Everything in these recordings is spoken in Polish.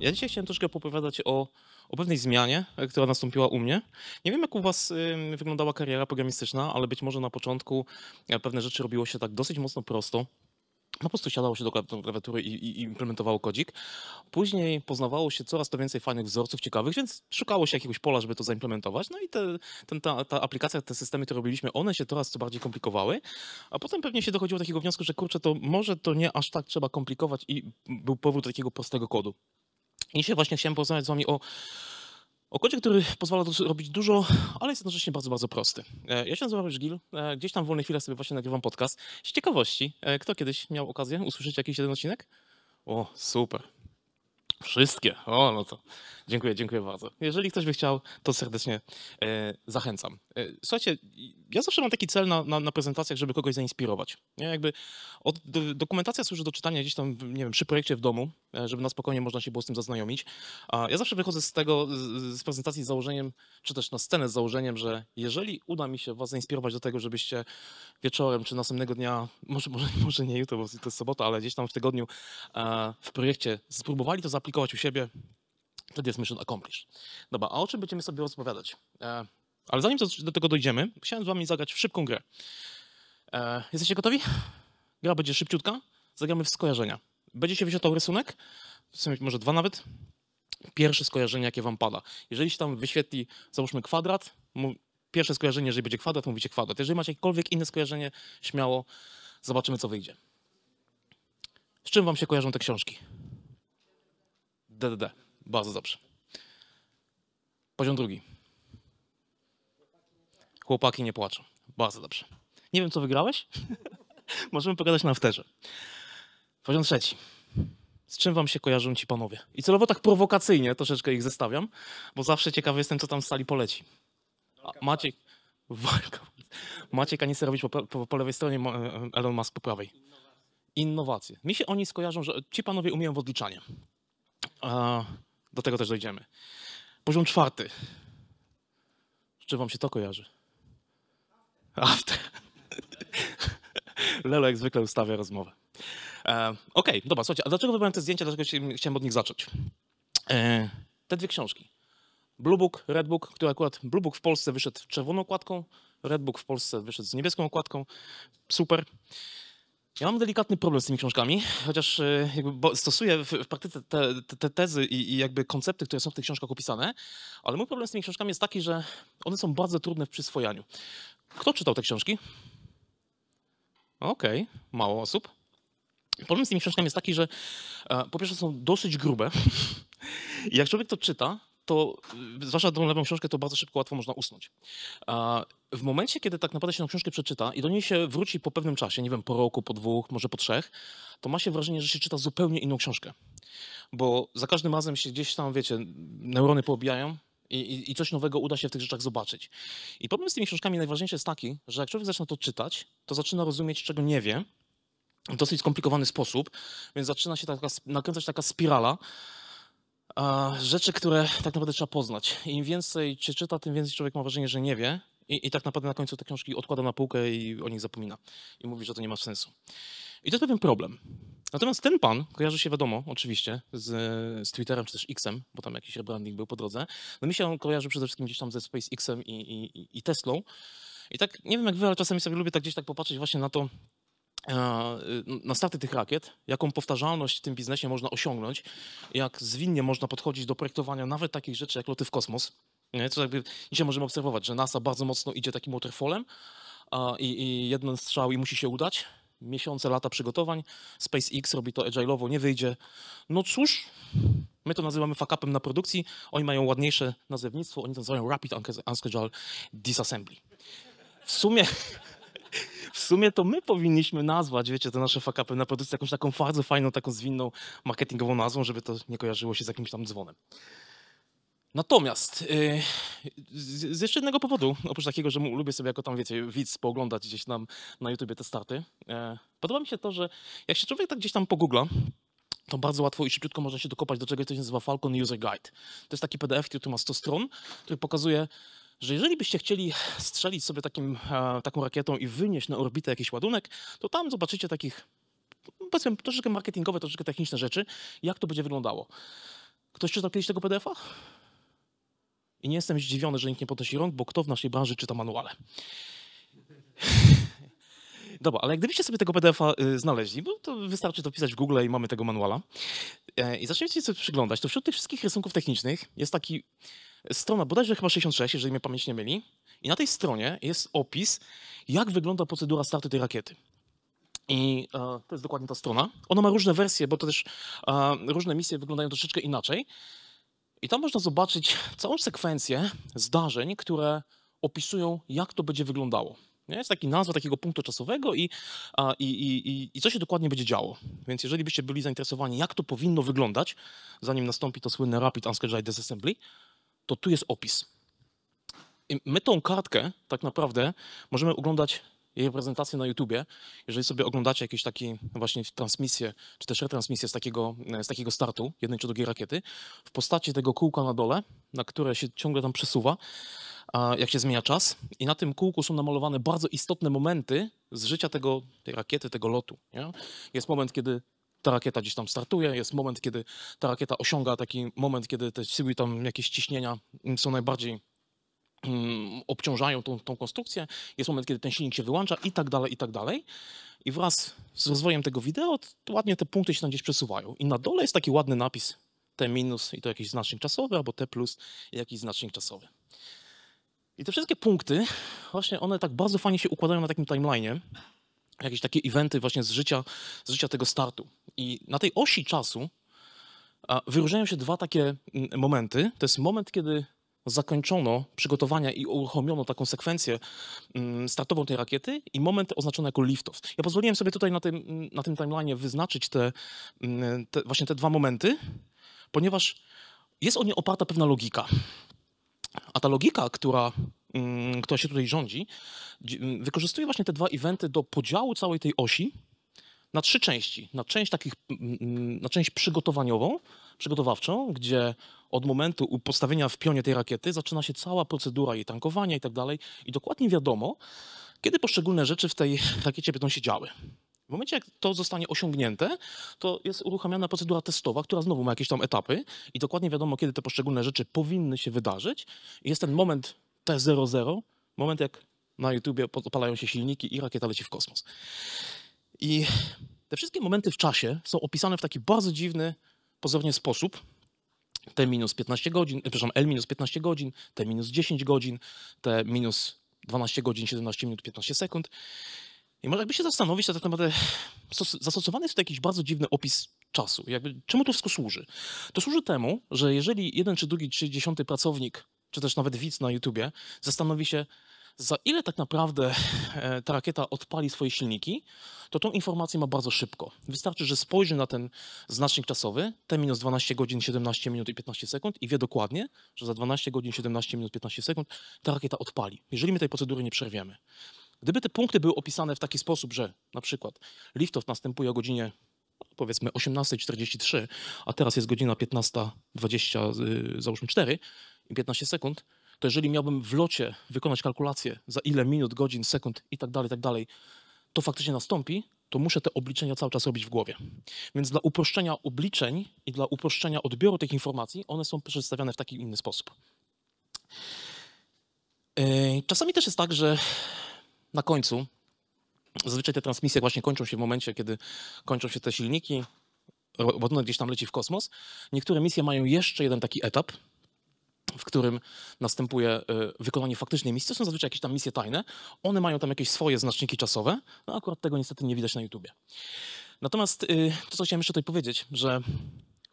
Ja dzisiaj chciałem troszkę popowiadać o, o pewnej zmianie, która nastąpiła u mnie. Nie wiem, jak u Was wyglądała kariera programistyczna, ale być może na początku e, pewne rzeczy robiło się tak dosyć mocno prosto. Po prostu siadało się do klawiatury i, i implementowało kodzik. Później poznawało się coraz to więcej fajnych wzorców ciekawych, więc szukało się jakiegoś pola, żeby to zaimplementować. No i te, ten, ta, ta aplikacja, te systemy, które robiliśmy, one się coraz co bardziej komplikowały. A potem pewnie się dochodziło do takiego wniosku, że kurczę, to może to nie aż tak trzeba komplikować i był powrót do takiego prostego kodu dzisiaj właśnie chciałem porozmawiać z Wami o, o kodzie, który pozwala robić dużo, ale jest jednocześnie bardzo, bardzo prosty. E, ja się nazywam Rysz Gil, e, gdzieś tam w wolnej chwili sobie właśnie nagrywam podcast. Z ciekawości, e, kto kiedyś miał okazję usłyszeć jakiś jeden odcinek? O, super. Wszystkie, o no to. Dziękuję, dziękuję bardzo. Jeżeli ktoś by chciał, to serdecznie e, zachęcam. E, słuchajcie, ja zawsze mam taki cel na, na, na prezentacjach, żeby kogoś zainspirować. Nie? Jakby od, do, dokumentacja służy do czytania gdzieś tam, nie wiem, przy projekcie w domu, e, żeby na spokojnie można się było z tym zaznajomić. A ja zawsze wychodzę z tego, z, z prezentacji z założeniem, czy też na scenę z założeniem, że jeżeli uda mi się was zainspirować do tego, żebyście wieczorem czy następnego dnia, może, może, może nie jutro, bo to jest sobota, ale gdzieś tam w tygodniu e, w projekcie spróbowali to zaaplikować u siebie, Wtedy jest mission accomplished. Dobra, a o czym będziemy sobie rozmawiać? E, ale zanim do tego dojdziemy, chciałem z wami zagrać w szybką grę. E, jesteście gotowi? Gra będzie szybciutka. Zagramy w skojarzenia. Będzie się wyświetlał rysunek, w sumie może dwa nawet. Pierwsze skojarzenie, jakie wam pada. Jeżeli się tam wyświetli, załóżmy kwadrat, pierwsze skojarzenie, jeżeli będzie kwadrat, mówicie kwadrat. Jeżeli macie jakiekolwiek inne skojarzenie, śmiało, zobaczymy, co wyjdzie. Z czym wam się kojarzą te książki? DDD. Bardzo dobrze. Poziom drugi. Chłopaki nie płaczą. Bardzo dobrze. Nie wiem, co wygrałeś? Możemy pogadać na wterze. Poziom trzeci. Z czym wam się kojarzą ci panowie? I celowo tak prowokacyjnie troszeczkę ich zestawiam, bo zawsze ciekawy jestem, co tam w sali poleci. A Maciek, walka. Maciek Aniserowicz po, po, po lewej stronie, e, Elon Musk po prawej. Innowacje. Mi się oni skojarzą, że ci panowie umieją w odliczanie. Do tego też dojdziemy. Poziom czwarty. Z czym wam się to kojarzy? After. Lelo jak zwykle ustawia rozmowę. E, Okej, okay, dobra, słuchajcie, a dlaczego wybrałem te zdjęcia, dlaczego chciałem od nich zacząć? E, te dwie książki. Blue Book, Red Book, który akurat Blue Book w Polsce wyszedł czerwoną okładką, Red Book w Polsce wyszedł z niebieską okładką. Super. Ja mam delikatny problem z tymi książkami, chociaż e, jakby stosuję w praktyce te, te tezy i, i, jakby koncepty, które są w tych książkach opisane, ale mój problem z tymi książkami jest taki, że one są bardzo trudne w przyswojaniu. Kto czytał te książki? Okej, okay, mało osób. Problem z tymi książkami jest taki, że e, po pierwsze są dosyć grube. I jak człowiek to czyta, to y, zwłaszcza tą lewą książkę, to bardzo szybko, łatwo można usnąć. W momencie, kiedy tak naprawdę się tą książkę przeczyta i do niej się wróci po pewnym czasie, nie wiem, po roku, po dwóch, może po trzech, to ma się wrażenie, że się czyta zupełnie inną książkę. Bo za każdym razem się gdzieś tam, wiecie, neurony poobijają, i, I, coś nowego uda się w tych rzeczach zobaczyć. I problem z tymi książkami najważniejszy jest taki, że jak człowiek zaczyna to czytać, to zaczyna rozumieć, czego nie wie w dosyć skomplikowany sposób, więc zaczyna się taka, nakręcać taka spirala, rzeczy, które tak naprawdę trzeba poznać. Im więcej się czyta, tym więcej człowiek ma wrażenie, że nie wie. I, I, tak naprawdę na końcu te książki odkłada na półkę i o nich zapomina. I mówi, że to nie ma sensu. I to jest pewien problem. Natomiast ten pan kojarzy się, wiadomo, oczywiście, z, z Twitterem czy też Xem, bo tam jakiś rebranding był po drodze. No mi się on kojarzy przede wszystkim gdzieś tam ze SpaceXem i, i, i Teslą. I tak, nie wiem jak wy, ale czasami sobie lubię tak gdzieś tak popatrzeć właśnie na to, E, y, na starty tych rakiet, jaką powtarzalność w tym biznesie można osiągnąć, jak zwinnie można podchodzić do projektowania nawet takich rzeczy jak loty w kosmos. Nie? Co jakby dzisiaj możemy obserwować, że NASA bardzo mocno idzie takim waterfallem i, i jeden strzał i musi się udać. Miesiące, lata przygotowań. SpaceX robi to agile'owo, nie wyjdzie. No cóż, my to nazywamy fuck-upem na produkcji. Oni mają ładniejsze nazewnictwo, oni to nazywają Rapid Unscheduled Disassembly. W sumie sumie to my powinniśmy nazwać, wiecie, te nasze fakapy na produkcji jakąś taką bardzo fajną, taką zwinną marketingową nazwą, żeby to nie kojarzyło się z jakimś tam dzwonem. Natomiast y, z jeszcze jednego powodu, oprócz takiego, że lubię sobie jako tam, wiecie, widz pooglądać gdzieś tam na YouTubie te starty, e, podoba mi się to, że jak się człowiek tak gdzieś tam pogoogla, to bardzo łatwo i szybciutko można się dokopać do czegoś, co się nazywa Falcon User Guide. To jest taki PDF, który ma 100 stron, który pokazuje że jeżeli byście chcieli strzelić sobie takim, e, taką rakietą i wynieść na orbitę jakiś ładunek, to tam zobaczycie takich, powiedzmy, troszeczkę marketingowe, troszeczkę techniczne rzeczy, jak to będzie wyglądało. Ktoś czytał kiedyś tego PDF-a? I nie jestem zdziwiony, że nikt nie podnosi rąk, bo kto w naszej branży czyta manuale? Dobra, ale gdybyście sobie tego PDF-a y, znaleźli, bo to wystarczy to wpisać w Google i mamy tego manuala, e, i zaczniecie sobie przyglądać, to wśród tych wszystkich rysunków technicznych jest taki strona bodajże chyba 66, jeżeli mnie pamięć nie myli. I na tej stronie jest opis, jak wygląda procedura startu tej rakiety. I e, to jest dokładnie ta strona. Ona ma różne wersje, bo to też e, różne misje wyglądają troszeczkę inaczej. I tam można zobaczyć całą sekwencję zdarzeń, które opisują, jak to będzie wyglądało. Nie? Jest taki nazwa takiego punktu czasowego i, a, i, i, i co się dokładnie będzie działo. Więc jeżeli byście byli zainteresowani, jak to powinno wyglądać, zanim nastąpi to słynne Rapid Unscheduled Disassembly, to tu jest opis. I my tą kartkę tak naprawdę możemy oglądać jej prezentację na YouTubie. Jeżeli sobie oglądacie jakieś takie właśnie transmisje, czy też retransmisje z takiego, e, z takiego startu jednej czy drugiej rakiety, w postaci tego kółka na dole, na które się ciągle tam przesuwa, jak się zmienia czas. I na tym kółku są namalowane bardzo istotne momenty z życia tego, tej rakiety, tego lotu. Nie? Jest moment, kiedy ta rakieta gdzieś tam startuje, jest moment, kiedy ta rakieta osiąga taki moment, kiedy te siły tam jakieś ciśnienia mm, są najbardziej mm, obciążają tą, tą, konstrukcję, jest moment, kiedy ten silnik się wyłącza i tak dalej, i tak dalej. I wraz z rozwojem tego wideo ładnie te punkty się tam gdzieś przesuwają. I na dole jest taki ładny napis T minus i to jakiś znacznik czasowy, albo T plus i jakiś znacznik czasowy. I te wszystkie punkty, właśnie one tak bardzo fajnie się układają na takim timeline'ie, jakieś takie eventy właśnie z życia, z życia tego startu. I na tej osi czasu wyróżniają się dwa takie mm, momenty. To jest moment, kiedy zakończono przygotowania i uruchomiono taką sekwencję mm, startową tej rakiety i moment oznaczony jako liftoff. Ja pozwoliłem sobie tutaj na tym, mm, na tym timeline wyznaczyć te, te, właśnie te dwa momenty, ponieważ jest o nie oparta pewna logika. A ta logika, która Mm, która się tutaj rządzi, mm, wykorzystuje właśnie te dwa eventy do podziału całej tej osi na trzy części. Na część takich, mm, na część przygotowaniową, przygotowawczą, gdzie od momentu postawienia w pionie tej rakiety zaczyna się cała procedura jej tankowania i tak dalej. I dokładnie wiadomo, kiedy poszczególne rzeczy w tej rakiecie będą się działy. W momencie, jak to zostanie osiągnięte, to jest uruchamiana procedura testowa, która znowu ma jakieś tam etapy i dokładnie wiadomo, kiedy te poszczególne rzeczy powinny się wydarzyć. Jest ten moment T00, moment jak na YouTubie podpalają się silniki i rakieta leci w kosmos. I te wszystkie momenty w czasie są opisane w taki bardzo dziwny, pozornie sposób. T minus 15 godzin, e, przepraszam, L minus 15 godzin, T minus 10 godzin, T minus 12 godzin, 17 minut, 15 sekund. I może jakby się zastanowić, to ten temat, zastosowany jest tutaj jakiś bardzo dziwny opis czasu. Jakby, czemu to wszystko służy? To służy temu, że jeżeli jeden czy drugi, czy dziesiąty pracownik czy też nawet widz na YouTubie zastanowi się, za ile tak naprawdę e, ta rakieta odpali swoje silniki, to tą informację ma bardzo szybko. Wystarczy, że spojrzy na ten znacznik czasowy, te minus 12 godzin, 17 minut i 15 sekund i wie dokładnie, że za 12 godzin, 17 minut, 15 sekund ta rakieta odpali, jeżeli my tej procedury nie przerwiemy. Gdyby te punkty były opisane w taki sposób, że na przykład liftoff następuje o godzinie powiedzmy 18.43, a teraz jest godzina 15.20, y, załóżmy 4, i 15 sekund, to jeżeli miałbym w locie wykonać kalkulację za ile minut, godzin, sekund i tak dalej, tak dalej, to faktycznie nastąpi, to muszę te obliczenia cały czas robić w głowie. Więc dla uproszczenia obliczeń i dla uproszczenia odbioru tych informacji, one są przedstawiane w taki inny sposób. Yy, czasami też jest tak, że na końcu, zazwyczaj te transmisje właśnie kończą się w momencie, kiedy kończą się te silniki, ładunek gdzieś tam leci w kosmos. Niektóre misje mają jeszcze jeden taki etap, w którym następuje y, wykonanie faktycznej misji. To są zazwyczaj jakieś tam misje tajne. One mają tam jakieś swoje znaczniki czasowe. No akurat tego niestety nie widać na YouTubie. Natomiast y, to, co chciałem jeszcze tutaj powiedzieć, że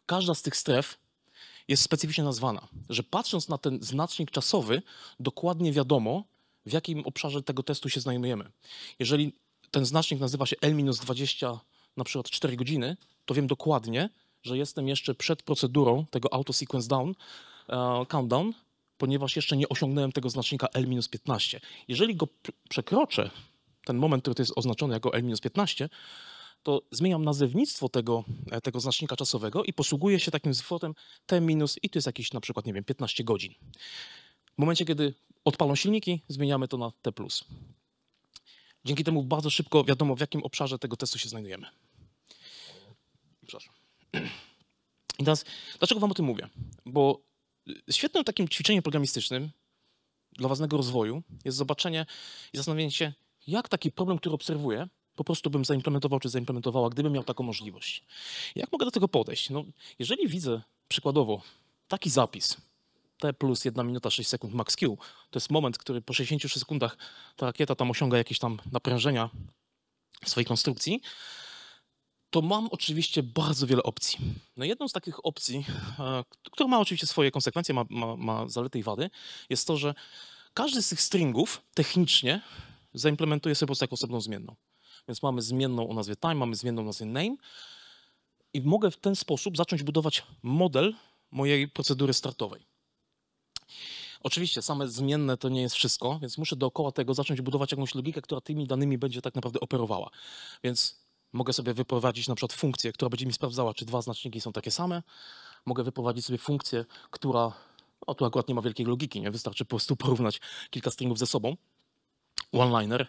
każda z tych stref jest specyficznie nazwana. Że patrząc na ten znacznik czasowy, dokładnie wiadomo, w jakim obszarze tego testu się znajdujemy. Jeżeli ten znacznik nazywa się L-20, na przykład 4 godziny, to wiem dokładnie, że jestem jeszcze przed procedurą tego auto sequence down, E, countdown, ponieważ jeszcze nie osiągnąłem tego znacznika L-15. Jeżeli go przekroczę, ten moment, który jest oznaczony jako L-15, to zmieniam nazewnictwo tego, e, tego znacznika czasowego i posługuję się takim zwrotem T- i to jest jakieś na przykład, nie wiem, 15 godzin. W momencie, kiedy odpalą silniki, zmieniamy to na T+. Dzięki temu bardzo szybko wiadomo, w jakim obszarze tego testu się znajdujemy. Przepraszam. I teraz, dlaczego wam o tym mówię? Bo Świetnym takim ćwiczeniem programistycznym dla własnego rozwoju jest zobaczenie i zastanowienie się, jak taki problem, który obserwuję, po prostu bym zaimplementował czy zaimplementowała, gdybym miał taką możliwość. Jak mogę do tego podejść? No, jeżeli widzę przykładowo taki zapis, T plus 1 minuta 6 sekund max Q, to jest moment, który po 63 sekundach ta rakieta tam osiąga jakieś tam naprężenia w swojej konstrukcji, to mam oczywiście bardzo wiele opcji. No jedną z takich opcji, e, która ma oczywiście swoje konsekwencje, ma, ma, ma zalety i wady, jest to, że każdy z tych stringów technicznie zaimplementuje sobie po prostu jako osobną zmienną. Więc mamy zmienną o nazwie time, mamy zmienną o nazwie name i mogę w ten sposób zacząć budować model mojej procedury startowej. Oczywiście same zmienne to nie jest wszystko, więc muszę dookoła tego zacząć budować jakąś logikę, która tymi danymi będzie tak naprawdę operowała. Więc Mogę sobie wyprowadzić na przykład funkcję, która będzie mi sprawdzała, czy dwa znaczniki są takie same. Mogę wyprowadzić sobie funkcję, która, o no tu akurat nie ma wielkiej logiki, nie? Wystarczy po prostu porównać kilka stringów ze sobą. One-liner.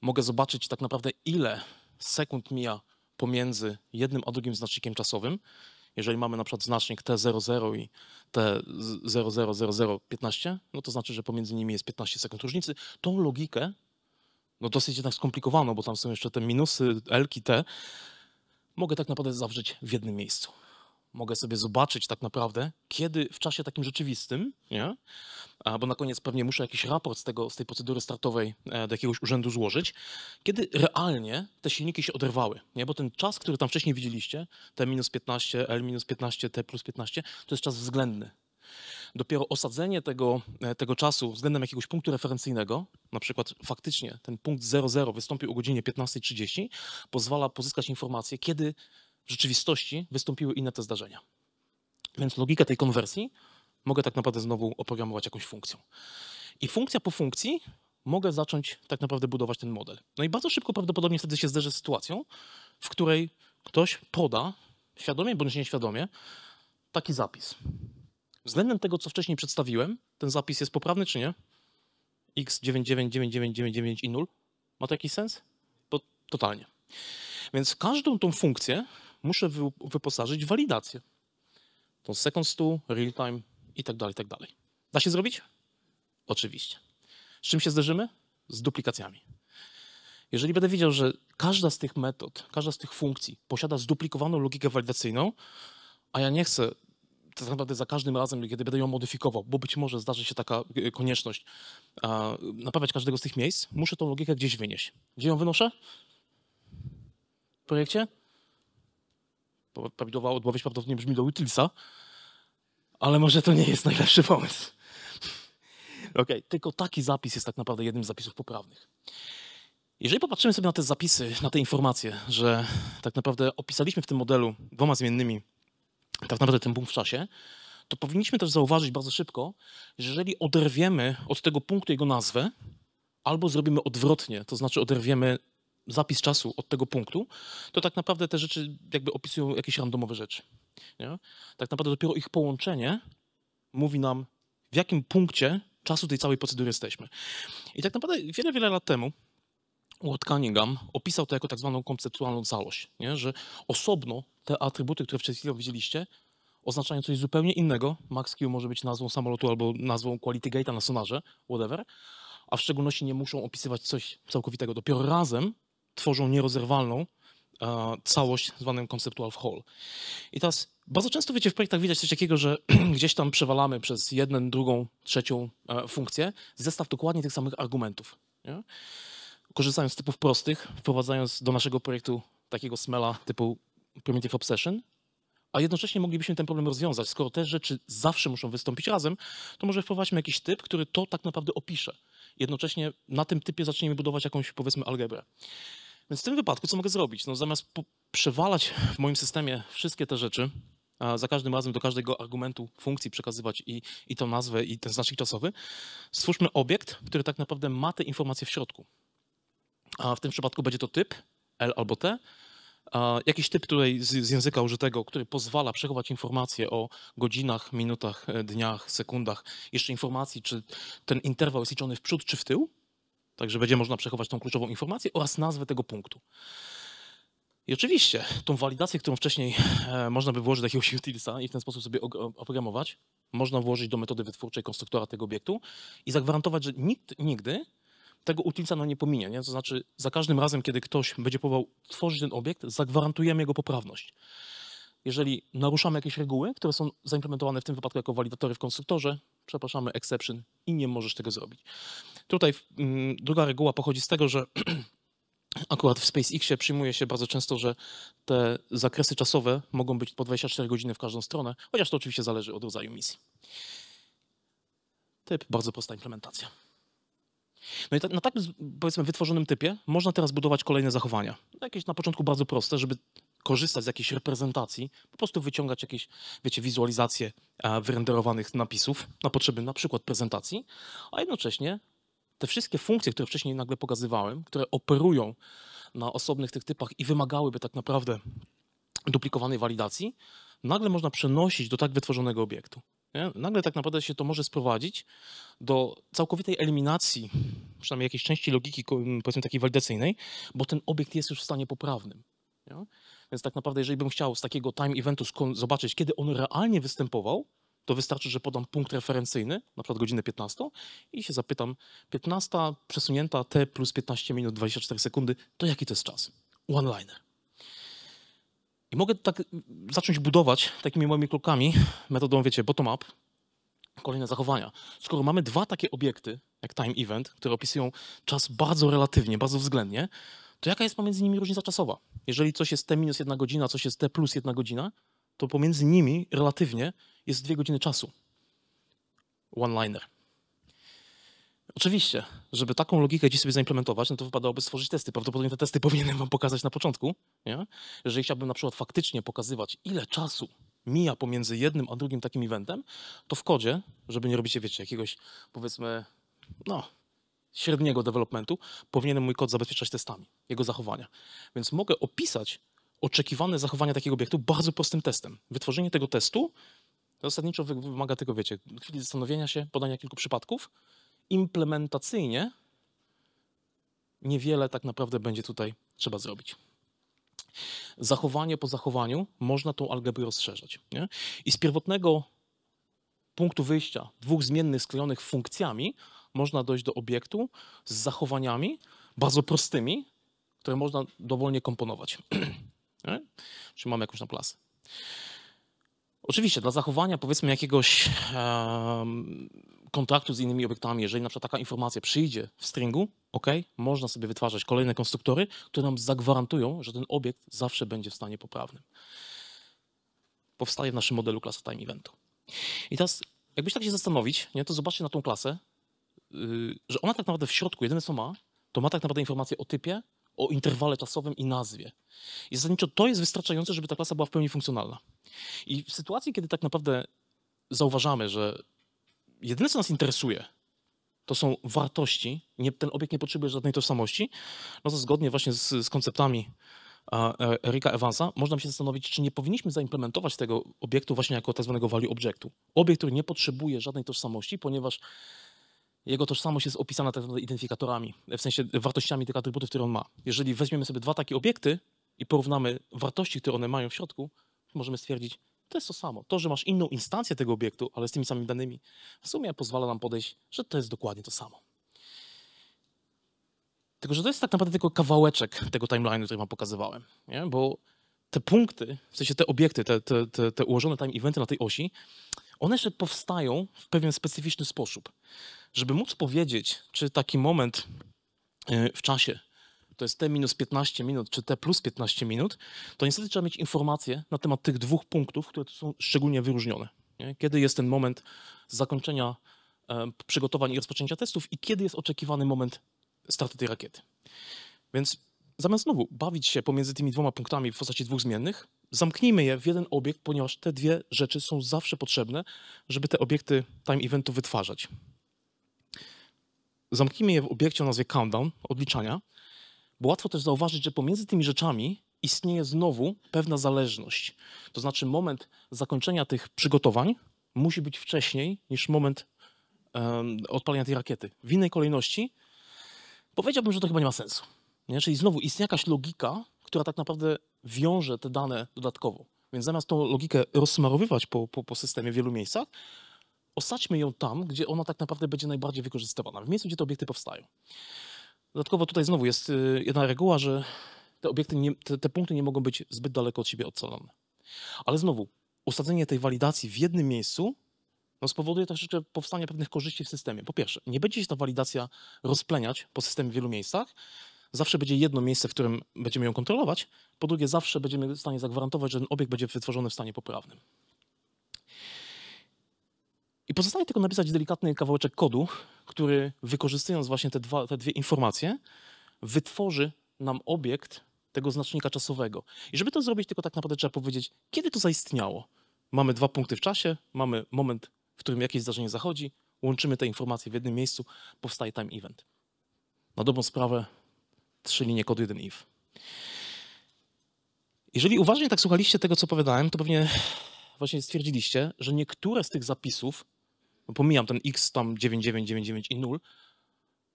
Mogę zobaczyć tak naprawdę, ile sekund mija pomiędzy jednym a drugim znacznikiem czasowym. Jeżeli mamy na przykład znacznik T00 i T000015, no to znaczy, że pomiędzy nimi jest 15 sekund różnicy. Tą logikę no dosyć jednak skomplikowaną, bo tam są jeszcze te minusy, L i T. mogę tak naprawdę zawrzeć w jednym miejscu. Mogę sobie zobaczyć tak naprawdę, kiedy w czasie takim rzeczywistym, nie? bo na koniec pewnie muszę jakiś raport z, tego, z tej procedury startowej e, do jakiegoś urzędu złożyć, kiedy realnie te silniki się oderwały, nie? bo ten czas, który tam wcześniej widzieliście, T minus 15, L minus 15, T plus 15, to jest czas względny dopiero osadzenie tego, e, tego czasu względem jakiegoś punktu referencyjnego, na przykład faktycznie ten punkt 00 wystąpił o godzinie 15.30, pozwala pozyskać informację, kiedy w rzeczywistości wystąpiły inne te zdarzenia. Więc logikę tej konwersji mogę tak naprawdę znowu oprogramować jakąś funkcją. I funkcja po funkcji mogę zacząć tak naprawdę budować ten model. No i bardzo szybko prawdopodobnie wtedy się zderzę z sytuacją, w której ktoś poda, świadomie bądź nieświadomie, taki zapis względem tego, co wcześniej przedstawiłem, ten zapis jest poprawny czy nie? x999999 i 0. Ma to jakiś sens? Bo totalnie. Więc każdą tą funkcję muszę wyposażyć w walidację. Tą second stool, real time i tak dalej, tak dalej. Da się zrobić? Oczywiście. Z czym się zderzymy? Z duplikacjami. Jeżeli będę wiedział, że każda z tych metod, każda z tych funkcji posiada zduplikowaną logikę walidacyjną, a ja nie chcę tak naprawdę za każdym razem, kiedy będę ją modyfikował, bo być może zdarzy się taka e, konieczność naprawiać każdego z tych miejsc, muszę tą logikę gdzieś wynieść. Gdzie ją wynoszę? W projekcie? Prawidłowa odpowiedź prawdopodobnie brzmi do utilsa, ale może to nie jest najlepszy pomysł. Okay. Tylko taki zapis jest tak naprawdę jednym z zapisów poprawnych. Jeżeli popatrzymy sobie na te zapisy, na te informacje, że tak naprawdę opisaliśmy w tym modelu dwoma zmiennymi tak naprawdę ten boom w czasie, to powinniśmy też zauważyć bardzo szybko, że jeżeli oderwiemy od tego punktu jego nazwę, albo zrobimy odwrotnie, to znaczy oderwiemy zapis czasu od tego punktu, to tak naprawdę te rzeczy jakby opisują jakieś randomowe rzeczy. Nie? Tak naprawdę dopiero ich połączenie mówi nam, w jakim punkcie czasu tej całej procedury jesteśmy. I tak naprawdę wiele, wiele lat temu Ward Cunningham opisał to jako tak zwaną konceptualną całość, nie? że osobno te atrybuty, które wcześniej widzieliście, oznaczają coś zupełnie innego. Max Q może być nazwą samolotu albo nazwą quality gate'a na sonarze, whatever, a w szczególności nie muszą opisywać coś całkowitego. Dopiero razem tworzą nierozerwalną e, całość zwaną conceptual whole. I teraz bardzo często, wiecie, w projektach widać coś takiego, że gdzieś tam przewalamy przez jedną, drugą, trzecią e, funkcję zestaw dokładnie tych samych argumentów. Nie? korzystając z typów prostych, wprowadzając do naszego projektu takiego smela typu Primitive Obsession, a jednocześnie moglibyśmy ten problem rozwiązać. Skoro te rzeczy zawsze muszą wystąpić razem, to może wprowadźmy jakiś typ, który to tak naprawdę opisze. Jednocześnie na tym typie zaczniemy budować jakąś, powiedzmy, algebrę. Więc w tym wypadku co mogę zrobić? No, zamiast przewalać w moim systemie wszystkie te rzeczy, za każdym razem do każdego argumentu funkcji przekazywać i, i tą nazwę, i ten znacznik czasowy, stwórzmy obiekt, który tak naprawdę ma te informacje w środku w tym przypadku będzie to typ L albo T, jakiś typ tutaj z, z, języka użytego, który pozwala przechować informacje o godzinach, minutach, e, dniach, sekundach, jeszcze informacji, czy ten interwał jest liczony w przód czy w tył, także będzie można przechować tą kluczową informację oraz nazwę tego punktu. I oczywiście tą walidację, którą wcześniej e, można by włożyć do jakiegoś utilsa i w ten sposób sobie oprogramować, można włożyć do metody wytwórczej konstruktora tego obiektu i zagwarantować, że nikt nigdy tego utilca no nie pominie. Nie? To znaczy, za każdym razem, kiedy ktoś będzie próbował tworzyć ten obiekt, zagwarantujemy jego poprawność. Jeżeli naruszamy jakieś reguły, które są zaimplementowane w tym wypadku jako walidatory w konstruktorze, przepraszamy, exception i nie możesz tego zrobić. Tutaj mm, druga reguła pochodzi z tego, że akurat w SpaceXie przyjmuje się bardzo często, że te zakresy czasowe mogą być po 24 godziny w każdą stronę, chociaż to oczywiście zależy od rodzaju misji. Typ, bardzo prosta implementacja. No i na tak powiedzmy wytworzonym typie można teraz budować kolejne zachowania. Jakieś na początku bardzo proste, żeby korzystać z jakiejś reprezentacji, po prostu wyciągać jakieś, wiecie, wizualizacje e, wyrenderowanych napisów na potrzeby na przykład prezentacji, a jednocześnie te wszystkie funkcje, które wcześniej nagle pokazywałem, które operują na osobnych tych typach i wymagałyby tak naprawdę duplikowanej walidacji, nagle można przenosić do tak wytworzonego obiektu nie? nagle tak naprawdę się to może sprowadzić do całkowitej eliminacji przynajmniej jakiejś części logiki, powiedzmy takiej walidacyjnej, bo ten obiekt jest już w stanie poprawnym. Nie? Więc tak naprawdę, jeżeli bym chciał z takiego time eventu zobaczyć, kiedy on realnie występował, to wystarczy, że podam punkt referencyjny, na przykład godzinę 15 i się zapytam 15 przesunięta t plus 15 minut 24 sekundy, to jaki to jest czas? One-liner. I mogę tak zacząć budować takimi moimi krokami, metodą, wiecie, bottom-up, kolejne zachowania. Skoro mamy dwa takie obiekty, jak time event, które opisują czas bardzo relatywnie, bardzo względnie, to jaka jest pomiędzy nimi różnica czasowa? Jeżeli coś jest t minus jedna godzina, coś jest t plus jedna godzina, to pomiędzy nimi relatywnie jest dwie godziny czasu. One-liner. Oczywiście, żeby taką logikę dziś sobie zaimplementować, no to wypadałoby stworzyć testy. Prawdopodobnie te testy powinienem wam pokazać na początku. Nie? Jeżeli chciałbym na przykład faktycznie pokazywać, ile czasu mija pomiędzy jednym a drugim takim eventem, to w kodzie, żeby nie się wiecie, jakiegoś powiedzmy, no, średniego developmentu, powinienem mój kod zabezpieczać testami, jego zachowania. Więc mogę opisać oczekiwane zachowania takiego obiektu bardzo prostym testem. Wytworzenie tego testu zasadniczo wymaga tego, wiecie, chwili zastanowienia się, podania kilku przypadków, implementacyjnie niewiele tak naprawdę będzie tutaj trzeba zrobić. Zachowanie po zachowaniu można tą algebrę rozszerzać. Nie? I z pierwotnego punktu wyjścia dwóch zmiennych sklejonych funkcjami można dojść do obiektu z zachowaniami bardzo prostymi, które można dowolnie komponować. Czy mamy jakąś na plasę. Oczywiście dla zachowania powiedzmy jakiegoś um, kontaktu z innymi obiektami, jeżeli na przykład taka informacja przyjdzie w stringu, ok, można sobie wytwarzać kolejne konstruktory, które nam zagwarantują, że ten obiekt zawsze będzie w stanie poprawnym. Powstaje w naszym modelu klasa time eventu. I teraz, jakbyś tak się zastanowić, nie, to zobaczcie na tą klasę, yy, że ona tak naprawdę w środku, jedyne co ma, to ma tak naprawdę informację o typie, o interwale czasowym i nazwie. I zasadniczo to jest wystarczające, żeby ta klasa była w pełni funkcjonalna. I w sytuacji, kiedy tak naprawdę zauważamy, że jedyne, co nas interesuje, to są wartości. Nie, ten obiekt nie potrzebuje żadnej tożsamości. No to zgodnie właśnie z, z konceptami e, Erika Evansa, można się zastanowić, czy nie powinniśmy zaimplementować tego obiektu właśnie jako tzw. Tak value objectu. Obiekt, który nie potrzebuje żadnej tożsamości, ponieważ jego tożsamość jest opisana tak naprawdę identyfikatorami, w sensie wartościami tych atrybutów, które on ma. Jeżeli weźmiemy sobie dwa takie obiekty i porównamy wartości, które one mają w środku, możemy stwierdzić, to jest to samo. To, że masz inną instancję tego obiektu, ale z tymi samymi danymi, w sumie pozwala nam podejść, że to jest dokładnie to samo. Tylko, że to jest tak naprawdę tylko kawałeczek tego timeline'u, który wam pokazywałem, nie? bo te punkty, w sensie te obiekty, te, te, te, te ułożone time eventy na tej osi, one jeszcze powstają w pewien specyficzny sposób. Żeby móc powiedzieć, czy taki moment y, w czasie to jest T minus 15 minut, czy T plus 15 minut, to niestety trzeba mieć informacje na temat tych dwóch punktów, które tu są szczególnie wyróżnione. Nie? Kiedy jest ten moment zakończenia e, przygotowań i rozpoczęcia testów i kiedy jest oczekiwany moment startu tej rakiety. Więc zamiast znowu bawić się pomiędzy tymi dwoma punktami w postaci dwóch zmiennych, zamknijmy je w jeden obiekt, ponieważ te dwie rzeczy są zawsze potrzebne, żeby te obiekty time eventu wytwarzać. Zamknijmy je w obiekcie o nazwie countdown, odliczania, bo łatwo też zauważyć, że pomiędzy tymi rzeczami istnieje znowu pewna zależność. To znaczy moment zakończenia tych przygotowań musi być wcześniej niż moment um, odpalenia tej rakiety. W innej kolejności powiedziałbym, że to chyba nie ma sensu. Nie? Czyli znowu istnieje jakaś logika, która tak naprawdę wiąże te dane dodatkowo. Więc zamiast tą logikę rozsmarowywać po, po, po systemie w wielu miejscach, osadźmy ją tam, gdzie ona tak naprawdę będzie najbardziej wykorzystywana, w miejscu, gdzie te obiekty powstają. Dodatkowo tutaj znowu jest y, jedna reguła, że te obiekty, nie, te, te punkty nie mogą być zbyt daleko od siebie odcalone. Ale znowu, usadzenie tej walidacji w jednym miejscu no, spowoduje troszeczkę powstanie pewnych korzyści w systemie. Po pierwsze, nie będzie się ta walidacja rozpleniać po systemie w wielu miejscach. Zawsze będzie jedno miejsce, w którym będziemy ją kontrolować. Po drugie, zawsze będziemy w stanie zagwarantować, że ten obiekt będzie wytworzony w stanie poprawnym. I pozostaje tylko napisać delikatny kawałeczek kodu, który wykorzystując właśnie te, dwa, te dwie informacje, wytworzy nam obiekt tego znacznika czasowego. I żeby to zrobić, tylko tak naprawdę trzeba powiedzieć, kiedy to zaistniało. Mamy dwa punkty w czasie, mamy moment, w którym jakieś zdarzenie zachodzi, łączymy te informacje w jednym miejscu, powstaje time event. Na dobrą sprawę trzy linie kodu jeden if. Jeżeli uważnie tak słuchaliście tego, co opowiadałem, to pewnie właśnie stwierdziliście, że niektóre z tych zapisów no pomijam ten x tam 9999 i 0,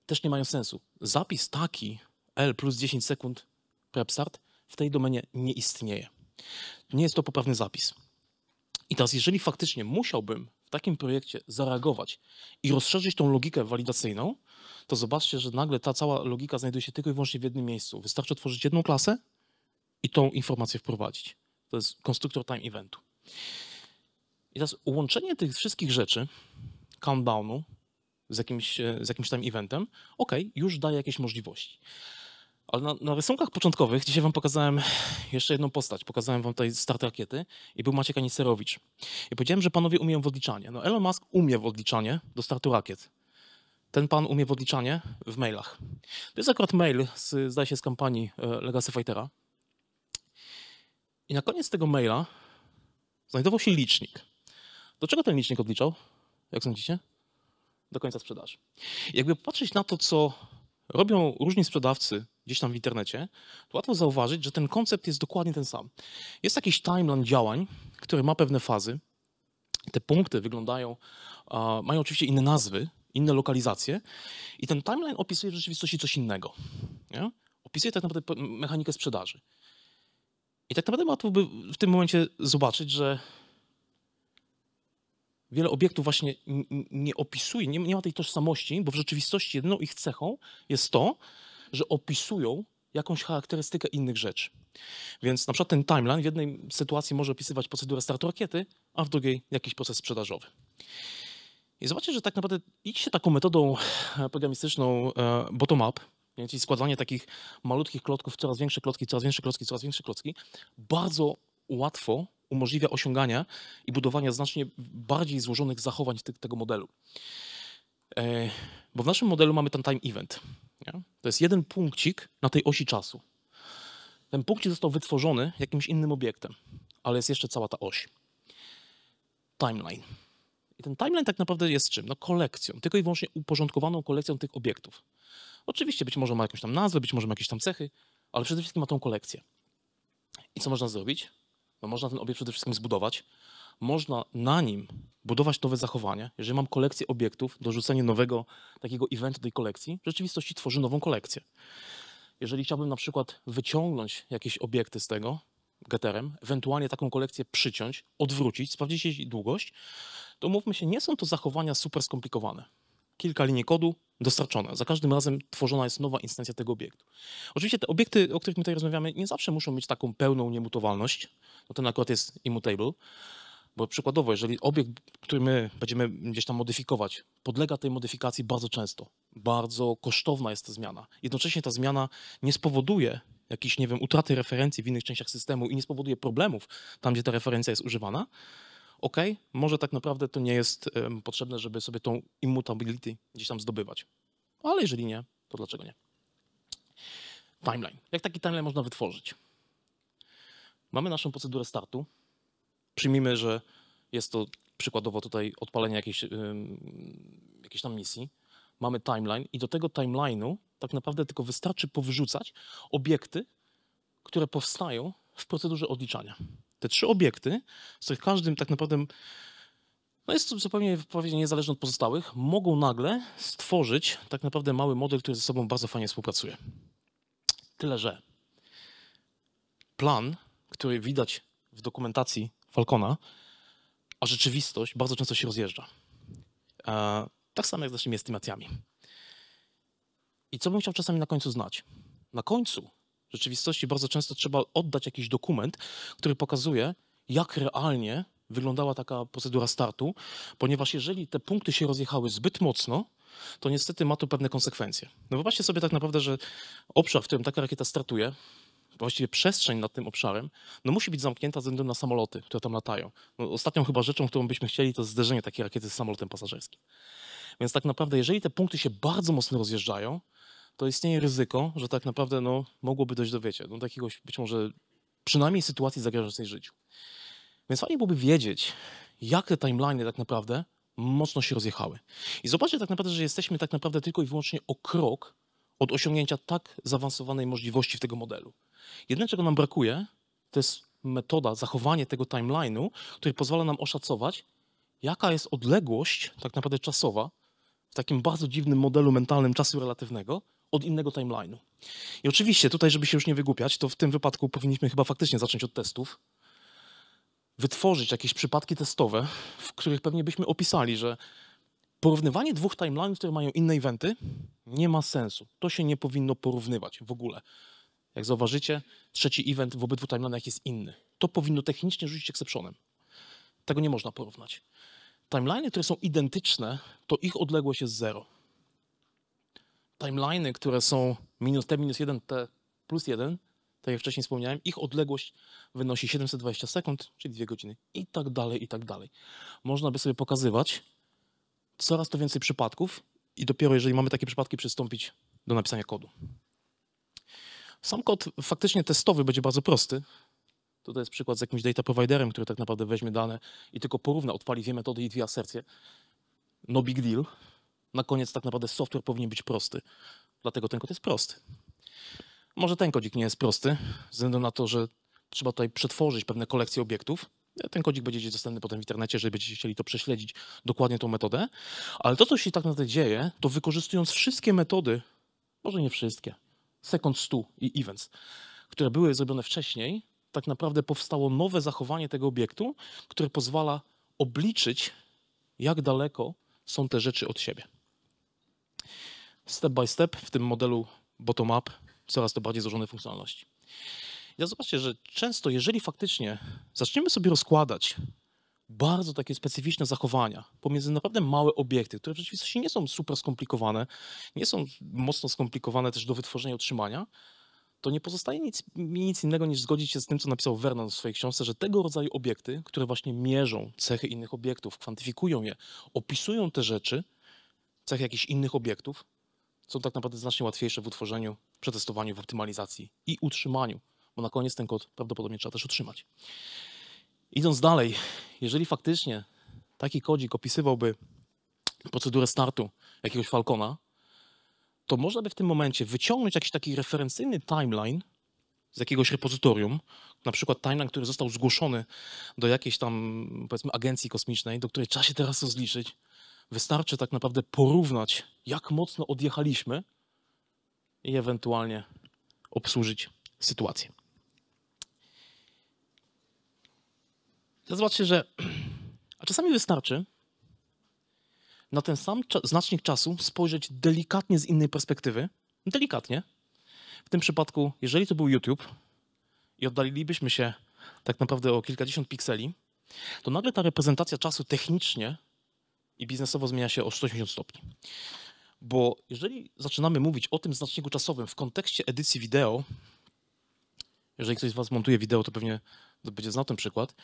też nie mają sensu. Zapis taki L plus 10 sekund prep start w tej domenie nie istnieje. Nie jest to poprawny zapis. I teraz, jeżeli faktycznie musiałbym w takim projekcie zareagować i rozszerzyć tą logikę walidacyjną, to zobaczcie, że nagle ta cała logika znajduje się tylko i wyłącznie w jednym miejscu. Wystarczy otworzyć jedną klasę i tą informację wprowadzić. To jest konstruktor time eventu. I teraz łączenie tych wszystkich rzeczy, countdownu z jakimś, e, z jakimś tam eventem, ok, już daje jakieś możliwości. Ale na, na, rysunkach początkowych, dzisiaj wam pokazałem jeszcze jedną postać, pokazałem wam tutaj start rakiety i był Maciek Aniserowicz. I powiedziałem, że panowie umieją w odliczanie. No Elon Musk umie w odliczanie do startu rakiet. Ten pan umie w odliczanie w mailach. To jest akurat mail, z, zdaje się, z kampanii e, Legacy Fightera. I na koniec tego maila znajdował się licznik. Do czego ten licznik odliczał? Jak sądzicie? Do końca sprzedaży. Jakby patrzeć na to, co robią różni sprzedawcy gdzieś tam w internecie, to łatwo zauważyć, że ten koncept jest dokładnie ten sam. Jest jakiś timeline działań, który ma pewne fazy. Te punkty wyglądają, mają oczywiście inne nazwy, inne lokalizacje i ten timeline opisuje w rzeczywistości coś innego. Nie? Opisuje tak naprawdę mechanikę sprzedaży. I tak naprawdę łatwo by w tym momencie zobaczyć, że wiele obiektów właśnie nie opisuje, nie, nie ma tej tożsamości, bo w rzeczywistości jedną ich cechą jest to, że opisują jakąś charakterystykę innych rzeczy. Więc na przykład ten timeline w jednej sytuacji może opisywać procedurę startu rakiety, a w drugiej jakiś proces sprzedażowy. I zobaczcie, że tak naprawdę się taką metodą e, programistyczną e, bottom-up, czyli składanie takich malutkich klotków, coraz większe klotki, coraz większe klotki, coraz większe klotki, bardzo łatwo umożliwia osiąganie i budowanie znacznie bardziej złożonych zachowań tego modelu. E, bo w naszym modelu mamy ten time event. Nie? To jest jeden punkcik na tej osi czasu. Ten punkcik został wytworzony jakimś innym obiektem, ale jest jeszcze cała ta oś. Timeline. I ten timeline tak naprawdę jest czym? No kolekcją, tylko i wyłącznie uporządkowaną kolekcją tych obiektów. Oczywiście być może ma jakąś tam nazwę, być może ma jakieś tam cechy, ale przede wszystkim ma tą kolekcję. I co można zrobić? No można ten obiekt przede wszystkim zbudować, można na nim budować nowe zachowania. Jeżeli mam kolekcję obiektów, dorzucenie nowego takiego eventu tej kolekcji, w rzeczywistości tworzy nową kolekcję. Jeżeli chciałbym na przykład wyciągnąć jakieś obiekty z tego geterem, ewentualnie taką kolekcję przyciąć, odwrócić, sprawdzić jej długość, to mówmy się, nie są to zachowania super skomplikowane kilka linii kodu dostarczone. Za każdym razem tworzona jest nowa instancja tego obiektu. Oczywiście te obiekty, o których my tutaj rozmawiamy, nie zawsze muszą mieć taką pełną niemutowalność. No ten akurat jest immutable. Bo przykładowo, jeżeli obiekt, który my będziemy gdzieś tam modyfikować, podlega tej modyfikacji bardzo często, bardzo kosztowna jest ta zmiana. Jednocześnie ta zmiana nie spowoduje jakiejś, nie wiem, utraty referencji w innych częściach systemu i nie spowoduje problemów tam, gdzie ta referencja jest używana, ok, może tak naprawdę to nie jest potrzebne, żeby sobie tą immutability gdzieś tam zdobywać. Ale jeżeli nie, to dlaczego nie? Timeline. Jak taki timeline można wytworzyć? Mamy naszą procedurę startu. Przyjmijmy, że jest to przykładowo tutaj odpalenie jakiejś, jakiejś tam misji. Mamy timeline i do tego timeline'u tak naprawdę tylko wystarczy powrzucać obiekty, które powstają w procedurze odliczania te trzy obiekty, z których każdym tak naprawdę no jest zupełnie powiedzieć niezależny od pozostałych, mogą nagle stworzyć tak naprawdę mały model, który ze sobą bardzo fajnie współpracuje. Tyle, że plan, który widać w dokumentacji Falcona, a rzeczywistość bardzo często się rozjeżdża. E, tak samo jak z naszymi estymacjami. I co bym chciał czasami na końcu znać? Na końcu w rzeczywistości bardzo często trzeba oddać jakiś dokument, który pokazuje, jak realnie wyglądała taka procedura startu, ponieważ jeżeli te punkty się rozjechały zbyt mocno, to niestety ma to pewne konsekwencje. No wyobraźcie sobie tak naprawdę, że obszar, w którym taka rakieta startuje, właściwie przestrzeń nad tym obszarem, no musi być zamknięta ze względu na samoloty, które tam latają. No, ostatnią chyba rzeczą, którą byśmy chcieli, to zderzenie takiej rakiety z samolotem pasażerskim. Więc tak naprawdę, jeżeli te punkty się bardzo mocno rozjeżdżają, to istnieje ryzyko, że tak naprawdę no, mogłoby dojść do, wiecie, no, takiego być może przynajmniej sytuacji zagrażającej życiu. Więc fajnie byłoby wiedzieć, jak te timeliny tak naprawdę mocno się rozjechały. I zobaczcie tak naprawdę, że jesteśmy tak naprawdę tylko i wyłącznie o krok od osiągnięcia tak zaawansowanej możliwości w tego modelu. Jedyne, czego nam brakuje, to jest metoda, zachowanie tego timeline'u, który pozwala nam oszacować, jaka jest odległość tak naprawdę czasowa w takim bardzo dziwnym modelu mentalnym czasu relatywnego od innego timeline'u. I oczywiście tutaj, żeby się już nie wygłupiać, to w tym wypadku powinniśmy chyba faktycznie zacząć od testów, wytworzyć jakieś przypadki testowe, w których pewnie byśmy opisali, że porównywanie dwóch timeline'ów, które mają inne eventy, nie ma sensu. To się nie powinno porównywać w ogóle. Jak zauważycie, trzeci event w obydwu timeline'ach jest inny. To powinno technicznie rzucić exceptionem. Tego nie można porównać. Timeline'y, które są identyczne, to ich odległość jest zero. Timeliney, które są minus T minus 1, T plus 1, tak jak wcześniej wspomniałem, ich odległość wynosi 720 sekund, czyli 2 godziny i tak dalej, i tak dalej. Można by sobie pokazywać coraz to więcej przypadków i dopiero jeżeli mamy takie przypadki przystąpić do napisania kodu. Sam kod faktycznie testowy będzie bardzo prosty. Tutaj jest przykład z jakimś data providerem, który tak naprawdę weźmie dane i tylko porówna, odpali dwie metody i dwie asercje. No big deal. Na koniec tak naprawdę software powinien być prosty. Dlatego ten kod jest prosty. Może ten kodzik nie jest prosty, ze względu na to, że trzeba tutaj przetworzyć pewne kolekcje obiektów. Ten kodzik będzie gdzieś dostępny potem w internecie, jeżeli będziecie chcieli to prześledzić dokładnie tą metodę. Ale to, co się tak naprawdę dzieje, to wykorzystując wszystkie metody, może nie wszystkie, Second stu i Events, które były zrobione wcześniej, tak naprawdę powstało nowe zachowanie tego obiektu, które pozwala obliczyć, jak daleko są te rzeczy od siebie step by step w tym modelu bottom-up coraz to bardziej złożone funkcjonalności. Ja zobaczcie, że często, jeżeli faktycznie zaczniemy sobie rozkładać bardzo takie specyficzne zachowania pomiędzy naprawdę małe obiekty, które w rzeczywistości nie są super skomplikowane, nie są mocno skomplikowane też do wytworzenia i utrzymania, to nie pozostaje nic, nic innego niż zgodzić się z tym, co napisał Vernon w swojej książce, że tego rodzaju obiekty, które właśnie mierzą cechy innych obiektów, kwantyfikują je, opisują te rzeczy, cechy jakichś innych obiektów, są tak naprawdę znacznie łatwiejsze w utworzeniu, przetestowaniu, w optymalizacji i utrzymaniu, bo na koniec ten kod prawdopodobnie trzeba też utrzymać. Idąc dalej, jeżeli faktycznie taki kodzik opisywałby procedurę startu jakiegoś Falcona, to można by w tym momencie wyciągnąć jakiś taki referencyjny timeline z jakiegoś repozytorium, na przykład timeline, który został zgłoszony do jakiejś tam, powiedzmy, agencji kosmicznej, do której trzeba się teraz rozliczyć, Wystarczy tak naprawdę porównać, jak mocno odjechaliśmy i ewentualnie obsłużyć sytuację. Zobaczcie, że a czasami wystarczy na ten sam cza znacznik czasu spojrzeć delikatnie z innej perspektywy. Delikatnie. W tym przypadku, jeżeli to był YouTube i oddalilibyśmy się tak naprawdę o kilkadziesiąt pikseli, to nagle ta reprezentacja czasu technicznie i biznesowo zmienia się o 180 stopni. Bo jeżeli zaczynamy mówić o tym znaczniku czasowym w kontekście edycji wideo, jeżeli ktoś z Was montuje wideo, to pewnie będzie znał ten przykład,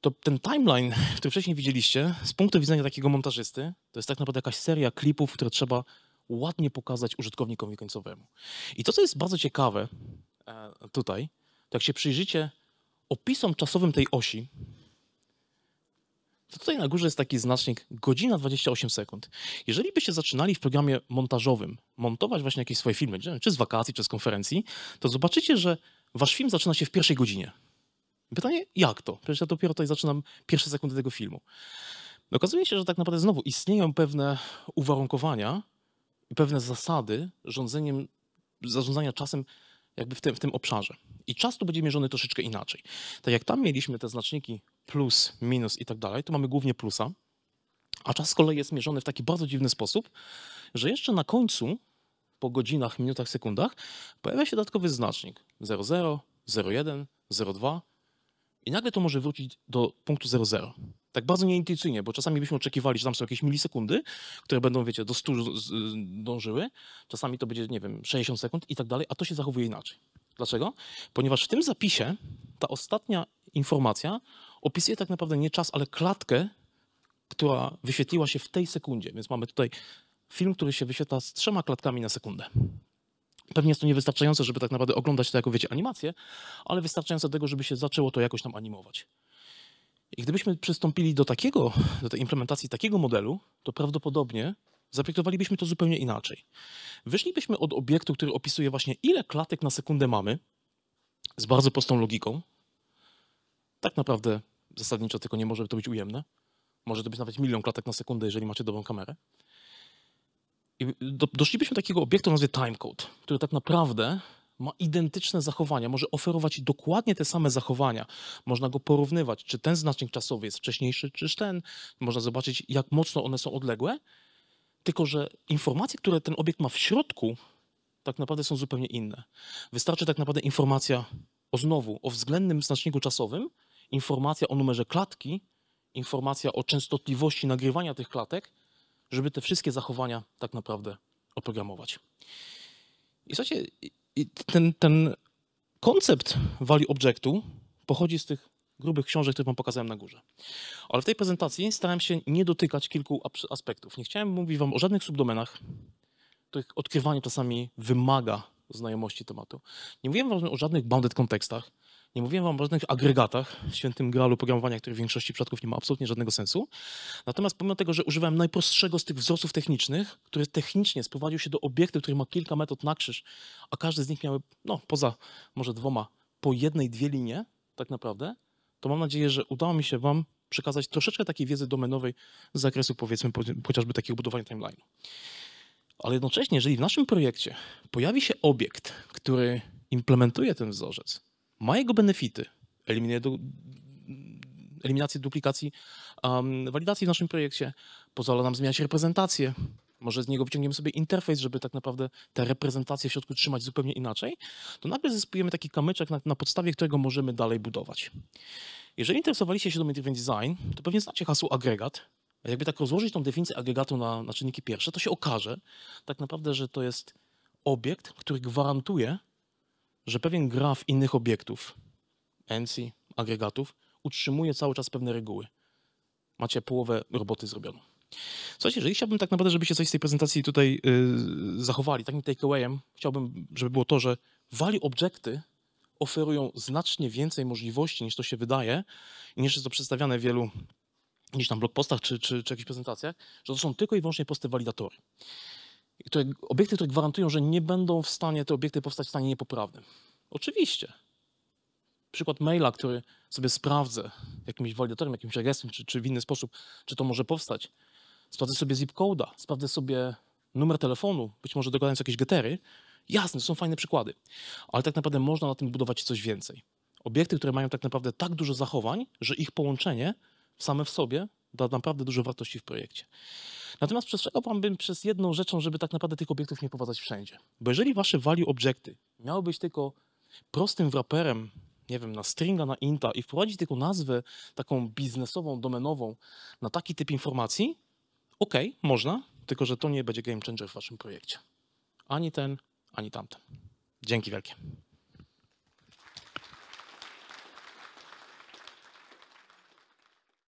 to ten timeline, który wcześniej widzieliście, z punktu widzenia takiego montażysty, to jest tak naprawdę jakaś seria klipów, które trzeba ładnie pokazać użytkownikowi końcowemu. I to, co jest bardzo ciekawe e, tutaj, to jak się przyjrzycie opisom czasowym tej osi, to tutaj na górze jest taki znacznik godzina 28 sekund. Jeżeli byście zaczynali w programie montażowym montować właśnie jakieś swoje filmy, czy z wakacji, czy z konferencji, to zobaczycie, że wasz film zaczyna się w pierwszej godzinie. Pytanie, jak to? Przecież ja dopiero tutaj zaczynam pierwsze sekundy tego filmu. Okazuje się, że tak naprawdę znowu istnieją pewne uwarunkowania i pewne zasady rządzeniem, zarządzania czasem jakby w tym, w tym obszarze. I czas tu będzie mierzony troszeczkę inaczej. Tak jak tam mieliśmy te znaczniki plus, minus i tak dalej. Tu mamy głównie plusa, a czas z kolei jest mierzony w taki bardzo dziwny sposób, że jeszcze na końcu, po godzinach, minutach, sekundach, pojawia się dodatkowy znacznik 00, 01, 02 i nagle to może wrócić do punktu 00. Tak bardzo nieintuicyjnie, bo czasami byśmy oczekiwali, że tam są jakieś milisekundy, które będą, wiecie, do 100 dążyły. Czasami to będzie, nie wiem, 60 sekund i tak dalej, a to się zachowuje inaczej. Dlaczego? Ponieważ w tym zapisie ta ostatnia informacja opisuje tak naprawdę nie czas, ale klatkę, która wyświetliła się w tej sekundzie. Więc mamy tutaj film, który się wyświetla z trzema klatkami na sekundę. Pewnie jest to niewystarczające, żeby tak naprawdę oglądać to jako, wiecie, animację, ale wystarczające do tego, żeby się zaczęło to jakoś tam animować. I gdybyśmy przystąpili do takiego, do tej implementacji takiego modelu, to prawdopodobnie zaprojektowalibyśmy to zupełnie inaczej. Wyszlibyśmy od obiektu, który opisuje właśnie ile klatek na sekundę mamy, z bardzo prostą logiką. Tak naprawdę zasadniczo, tylko nie może to być ujemne. Może to być nawet milion klatek na sekundę, jeżeli macie dobrą kamerę. I do, doszlibyśmy do takiego obiektu o nazwie timecode, który tak naprawdę ma identyczne zachowania, może oferować dokładnie te same zachowania. Można go porównywać, czy ten znacznik czasowy jest wcześniejszy, czy ten. Można zobaczyć, jak mocno one są odległe. Tylko, że informacje, które ten obiekt ma w środku, tak naprawdę są zupełnie inne. Wystarczy tak naprawdę informacja o znowu, o względnym znaczniku czasowym, informacja o numerze klatki, informacja o częstotliwości nagrywania tych klatek, żeby te wszystkie zachowania tak naprawdę oprogramować. I słuchajcie, ten, ten koncept value objectu pochodzi z tych grubych książek, które Wam pokazałem na górze. Ale w tej prezentacji starałem się nie dotykać kilku aspektów. Nie chciałem mówić Wam o żadnych subdomenach, których odkrywanie czasami wymaga znajomości tematu. Nie mówiłem Wam o żadnych bounded kontekstach, nie mówiłem wam o żadnych agregatach, świętym gralu programowania, który w większości przypadków nie ma absolutnie żadnego sensu. Natomiast pomimo tego, że używałem najprostszego z tych wzorców technicznych, który technicznie sprowadził się do obiektu, który ma kilka metod na krzyż, a każdy z nich miał, no poza może dwoma, po jednej, dwie linie tak naprawdę, to mam nadzieję, że udało mi się wam przekazać troszeczkę takiej wiedzy domenowej z zakresu powiedzmy chociażby takiego budowania timeline'u. Ale jednocześnie, jeżeli w naszym projekcie pojawi się obiekt, który implementuje ten wzorzec, ma jego benefity. Eliminuje du eliminację duplikacji um, walidacji w naszym projekcie, pozwala nam zmieniać reprezentację. Może z niego wyciągniemy sobie interfejs, żeby tak naprawdę te reprezentacje w środku trzymać zupełnie inaczej, to nagle zyskujemy taki kamyczek, na, na podstawie którego możemy dalej budować. Jeżeli interesowaliście się domain design, to pewnie znacie hasło agregat, jakby tak rozłożyć tą definicję agregatu na, na czynniki pierwsze, to się okaże tak naprawdę, że to jest obiekt, który gwarantuje że pewien graf innych obiektów, ENCI, agregatów, utrzymuje cały czas pewne reguły. Macie połowę roboty zrobioną. Słuchajcie, jeżeli chciałbym tak naprawdę, żebyście coś z tej prezentacji tutaj yy, zachowali, takim takeawayem chciałbym, żeby było to, że value objecty oferują znacznie więcej możliwości niż to się wydaje i niż jest to przedstawiane w wielu gdzieś tam blog postach czy, czy, czy jakichś prezentacjach, że to są tylko i wyłącznie proste walidatory które, obiekty, które gwarantują, że nie będą w stanie te obiekty powstać w stanie niepoprawnym. Oczywiście. Przykład maila, który sobie sprawdzę jakimś walidatorem, jakimś regresem, czy, czy w inny sposób, czy to może powstać. Sprawdzę sobie zip code'a, sprawdzę sobie numer telefonu, być może dokładając jakieś getery. Jasne, to są fajne przykłady, ale tak naprawdę można na tym budować coś więcej. Obiekty, które mają tak naprawdę tak dużo zachowań, że ich połączenie same w sobie da naprawdę dużo wartości w projekcie. Natomiast przestrzegałbym przez jedną rzeczą, żeby tak naprawdę tych obiektów nie prowadzać wszędzie. Bo jeżeli wasze value objecty miały być tylko prostym wraperem, nie wiem, na stringa, na inta i wprowadzić tylko nazwę taką biznesową, domenową na taki typ informacji, ok, można, tylko że to nie będzie game changer w waszym projekcie. Ani ten, ani tamten. Dzięki wielkie.